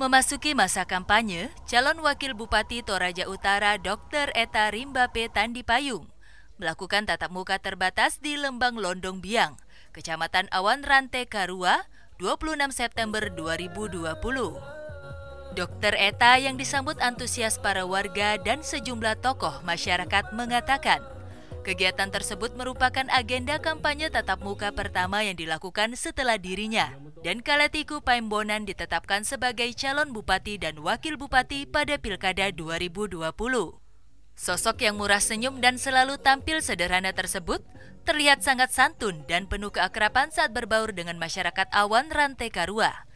Memasuki masa kampanye, calon wakil Bupati Toraja Utara Dr. Eta Rimbape Tandipayung melakukan tatap muka terbatas di Lembang Londong Biang, Kecamatan Awan Rante Karua, 26 September 2020. Dr. Eta yang disambut antusias para warga dan sejumlah tokoh masyarakat mengatakan, Kegiatan tersebut merupakan agenda kampanye tatap muka pertama yang dilakukan setelah dirinya dan Kaletiku Paimbonan ditetapkan sebagai calon bupati dan wakil bupati pada Pilkada 2020. Sosok yang murah senyum dan selalu tampil sederhana tersebut terlihat sangat santun dan penuh keakraban saat berbaur dengan masyarakat awan Rantai Karua.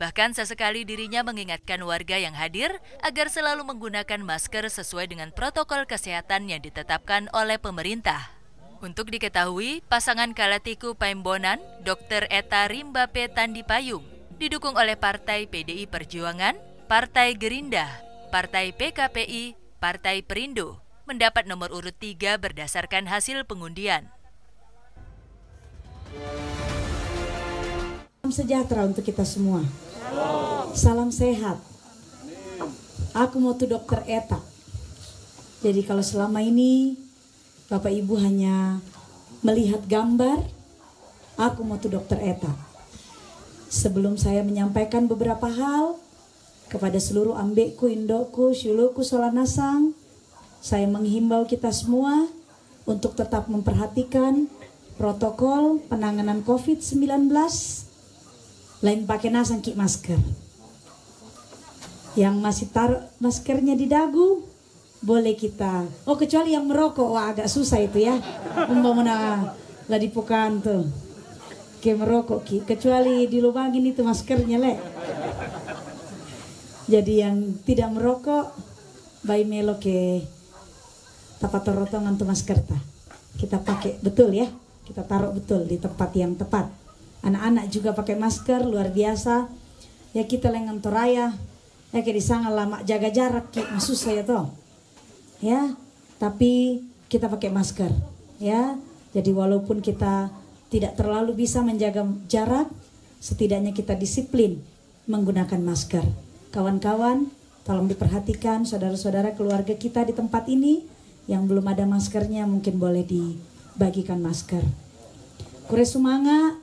Bahkan sesekali dirinya mengingatkan warga yang hadir agar selalu menggunakan masker sesuai dengan protokol kesehatan yang ditetapkan oleh pemerintah. Untuk diketahui, pasangan Kalatiku Paimbonan, Dr. Eta Rimbape Tandi Payung, didukung oleh Partai PDI Perjuangan, Partai Gerinda, Partai PKPI, Partai Perindo, mendapat nomor urut 3 berdasarkan hasil pengundian. Sejahtera untuk kita semua. Salam sehat. Aku mau tuh dokter Eta. Jadi kalau selama ini Bapak Ibu hanya melihat gambar, aku mau tuh dokter Eta. Sebelum saya menyampaikan beberapa hal kepada seluruh ambekku, indokku, syuluku, solanasang, saya menghimbau kita semua untuk tetap memperhatikan protokol penanganan COVID-19 lain pakai nasang ki masker yang masih taruh maskernya di dagu boleh kita oh kecuali yang merokok wah agak susah itu ya mana lah dipukan tuh ke merokok ki kecuali di lubang ini tuh maskernya lek. jadi yang tidak merokok bayi melo ke tapat rotongan tuh masker ta kita pakai betul ya kita taruh betul di tempat yang tepat anak-anak juga pakai masker luar biasa ya kita lengan toraya ya kayak di sana lama jaga jarak kayak masuk saya toh ya tapi kita pakai masker ya jadi walaupun kita tidak terlalu bisa menjaga jarak setidaknya kita disiplin menggunakan masker kawan-kawan tolong diperhatikan saudara-saudara keluarga kita di tempat ini yang belum ada maskernya mungkin boleh dibagikan masker Kure Sumanga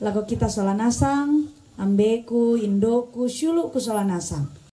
Lagu kita solanasang, ambeku, indoku, syuluku solanasang.